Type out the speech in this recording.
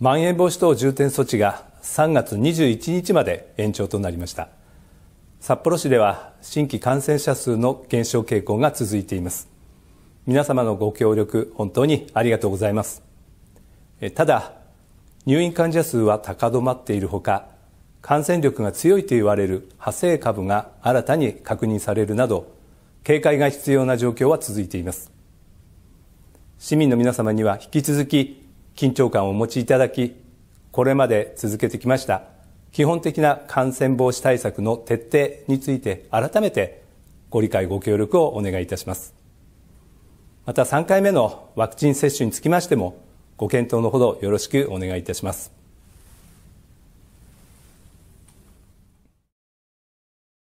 まん延防止等重点措置が3月21日まで延長となりました札幌市では新規感染者数の減少傾向が続いています皆様のご協力本当にありがとうございますただ入院患者数は高止まっているほか感染力が強いと言われる派生株が新たに確認されるなど警戒が必要な状況は続いています市民の皆様には引き続き緊張感をお持ちいただきこれまで続けてきました基本的な感染防止対策の徹底について改めてご理解ご協力をお願いいたしますまた3回目のワクチン接種につきましてもご検討のほどよろしくお願いいたします